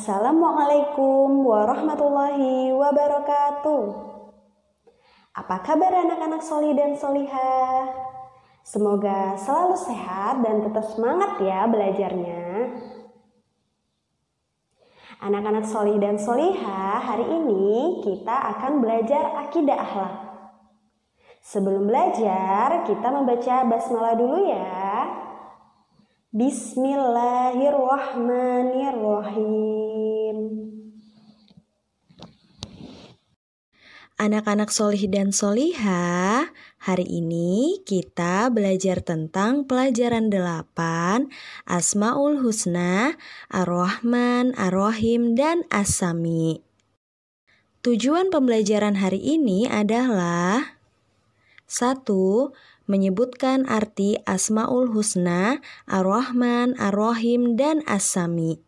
Assalamualaikum warahmatullahi wabarakatuh. Apa kabar anak-anak soli dan solihah? Semoga selalu sehat dan tetap semangat ya belajarnya. Anak-anak soli dan solihah, hari ini kita akan belajar akidah akhlak. Sebelum belajar, kita membaca basmalah dulu ya. Bismillahirrahmanirrahim. anak-anak solih dan soliha, hari ini kita belajar tentang pelajaran delapan Asmaul Husna, Ar-Rahman, Ar-Rahim, dan As-Sami. Tujuan pembelajaran hari ini adalah 1. Menyebutkan arti Asmaul Husna, Ar-Rahman, Ar-Rahim, dan As-Sami.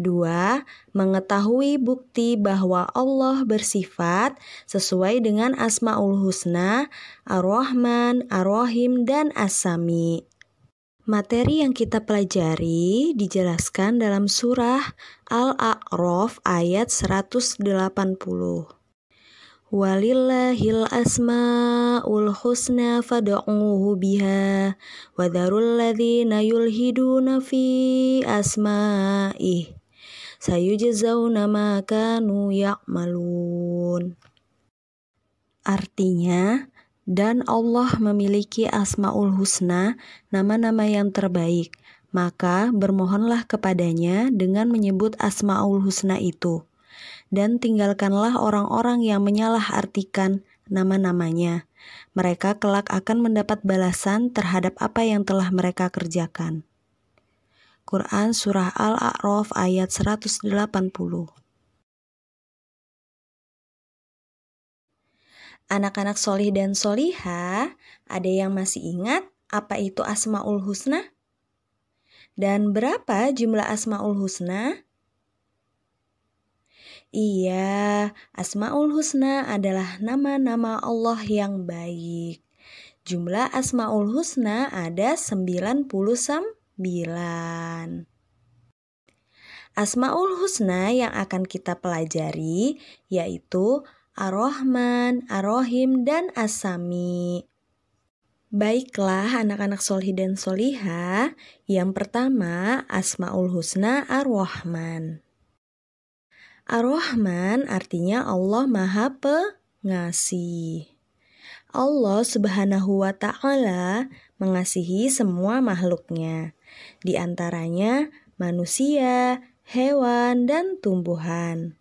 2. Mengetahui bukti bahwa Allah bersifat sesuai dengan Asmaul Husna, Ar-Rahman, Ar-Rahim, dan asami. Materi yang kita pelajari dijelaskan dalam surah Al-A'raf ayat 180. Walillahil asma'ul husna fad'uuhu biha wadharul ladzina yulhiduna fi asma'ih sayujazawna nama kanu ya'malun. Artinya, dan Allah memiliki asmaul husna, nama-nama yang terbaik, maka bermohonlah kepadanya dengan menyebut asmaul husna itu. Dan tinggalkanlah orang-orang yang menyalahartikan nama-namanya. Mereka kelak akan mendapat balasan terhadap apa yang telah mereka kerjakan. Quran Surah Al-A'raf ayat 180. Anak-anak solih dan soliha, ada yang masih ingat apa itu Asma'ul Husna? Dan berapa jumlah Asma'ul Husna? Iya, Asmaul Husna adalah nama-nama Allah yang baik. Jumlah Asmaul Husna ada 99. Asmaul Husna yang akan kita pelajari yaitu Ar-Rahman, Ar-Rahim, dan asami Baiklah anak-anak solhi dan soliha, yang pertama Asma'ul Husna Ar-Rahman. Ar-Rahman artinya Allah Maha Pengasih. Allah Subhanahu wa Ta'ala mengasihi semua makhluknya di antaranya manusia, hewan, dan tumbuhan.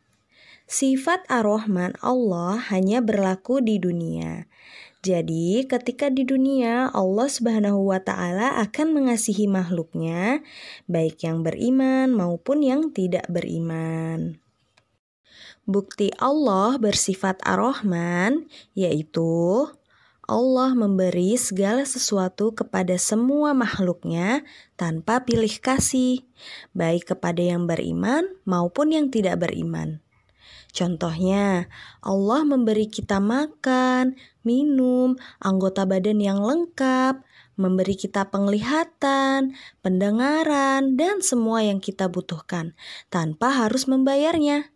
Sifat Ar-Rahman Allah hanya berlaku di dunia. Jadi, ketika di dunia Allah Subhanahu wa taala akan mengasihi makhluknya, baik yang beriman maupun yang tidak beriman. Bukti Allah bersifat Ar-Rahman yaitu Allah memberi segala sesuatu kepada semua makhluknya tanpa pilih kasih, baik kepada yang beriman maupun yang tidak beriman. Contohnya, Allah memberi kita makan, minum, anggota badan yang lengkap, memberi kita penglihatan, pendengaran, dan semua yang kita butuhkan tanpa harus membayarnya.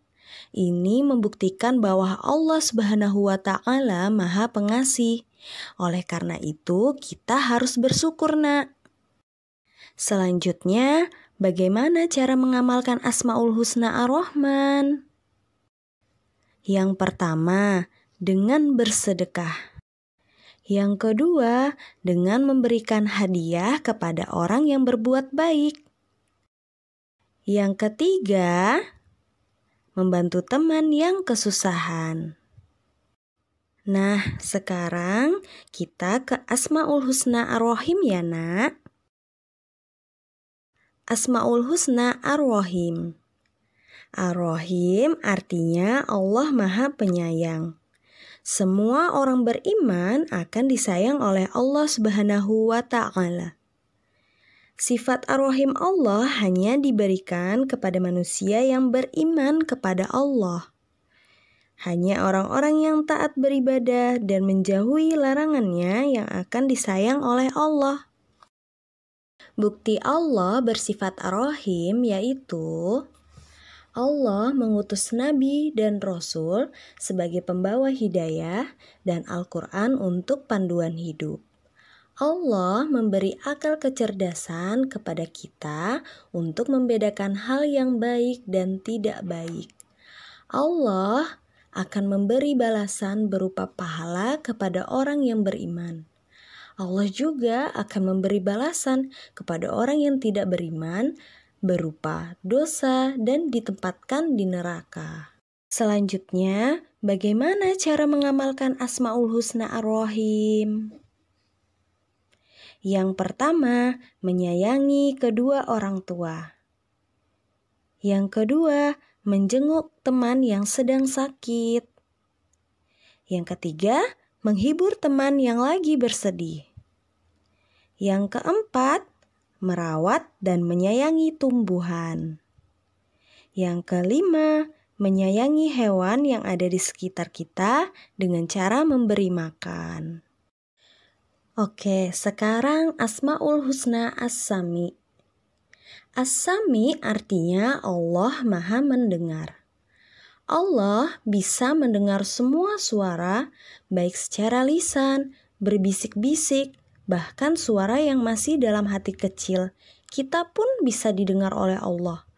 Ini membuktikan bahwa Allah Subhanahu wa taala Maha Pengasih. Oleh karena itu, kita harus bersyukur, Nak. Selanjutnya, bagaimana cara mengamalkan Asmaul Husna Ar-Rahman? Yang pertama, dengan bersedekah. Yang kedua, dengan memberikan hadiah kepada orang yang berbuat baik. Yang ketiga, membantu teman yang kesusahan. Nah, sekarang kita ke Asmaul Husna Ar-Rahim ya, Nak. Asmaul Husna Ar-Rahim. Ar-Rahim artinya Allah Maha Penyayang. Semua orang beriman akan disayang oleh Allah Subhanahu wa taala. Sifat Ar-Rahim Allah hanya diberikan kepada manusia yang beriman kepada Allah. Hanya orang-orang yang taat beribadah dan menjauhi larangannya yang akan disayang oleh Allah. Bukti Allah bersifat rohim yaitu Allah mengutus nabi dan rasul sebagai pembawa hidayah dan Al-Qur'an untuk panduan hidup. Allah memberi akal kecerdasan kepada kita untuk membedakan hal yang baik dan tidak baik. Allah akan memberi balasan berupa pahala kepada orang yang beriman. Allah juga akan memberi balasan kepada orang yang tidak beriman berupa dosa dan ditempatkan di neraka. Selanjutnya, bagaimana cara mengamalkan Asmaul Husna Ar-Rahim? Yang pertama, menyayangi kedua orang tua. Yang kedua, menjenguk teman yang sedang sakit. Yang ketiga, menghibur teman yang lagi bersedih. Yang keempat, merawat dan menyayangi tumbuhan. Yang kelima, menyayangi hewan yang ada di sekitar kita dengan cara memberi makan. Oke, sekarang Asmaul Husna As-Sami. Asami artinya Allah Maha Mendengar. Allah bisa mendengar semua suara, baik secara lisan, berbisik-bisik, bahkan suara yang masih dalam hati kecil. Kita pun bisa didengar oleh Allah,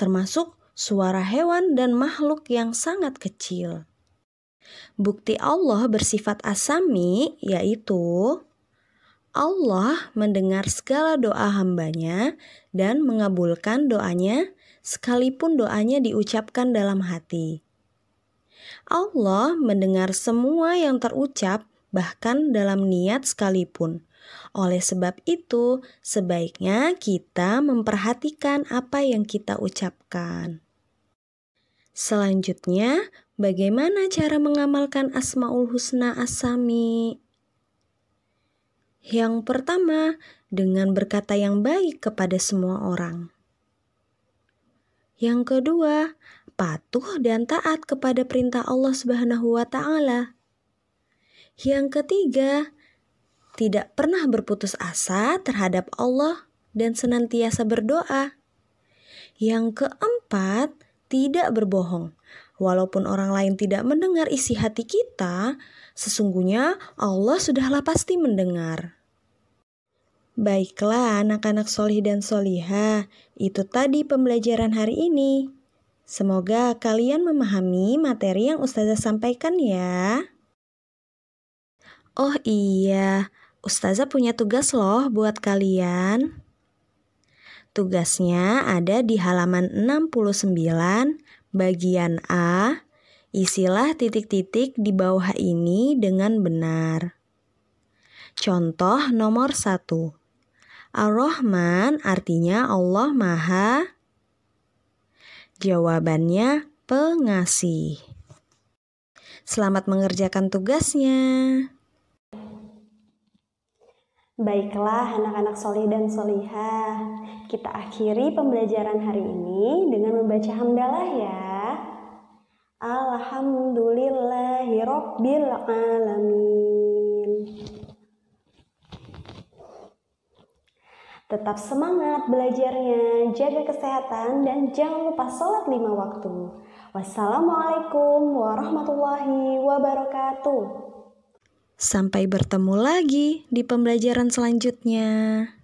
termasuk suara hewan dan makhluk yang sangat kecil. Bukti Allah bersifat asami, yaitu: Allah mendengar segala doa hambanya dan mengabulkan doanya sekalipun doanya diucapkan dalam hati. Allah mendengar semua yang terucap bahkan dalam niat sekalipun. Oleh sebab itu, sebaiknya kita memperhatikan apa yang kita ucapkan. Selanjutnya, bagaimana cara mengamalkan Asmaul Husna Asami? As yang pertama, dengan berkata yang baik kepada semua orang. Yang kedua, patuh dan taat kepada perintah Allah Subhanahu wa taala. Yang ketiga, tidak pernah berputus asa terhadap Allah dan senantiasa berdoa. Yang keempat, tidak berbohong. Walaupun orang lain tidak mendengar isi hati kita, sesungguhnya Allah sudahlah pasti mendengar. Baiklah anak-anak solih dan soliha, itu tadi pembelajaran hari ini. Semoga kalian memahami materi yang Ustazah sampaikan ya. Oh iya, Ustazah punya tugas loh buat kalian. Tugasnya ada di halaman 69 bagian A. Isilah titik-titik di bawah ini dengan benar. Contoh nomor 1. Ar-Rahman artinya Allah Maha. Jawabannya pengasih. Selamat mengerjakan tugasnya. Baiklah anak-anak soleh dan solihah, kita akhiri pembelajaran hari ini dengan membaca hamdalah ya. Alhamdulillahirobbilalamin. Tetap semangat belajarnya, jaga kesehatan, dan jangan lupa sholat lima waktu. Wassalamualaikum warahmatullahi wabarakatuh. Sampai bertemu lagi di pembelajaran selanjutnya.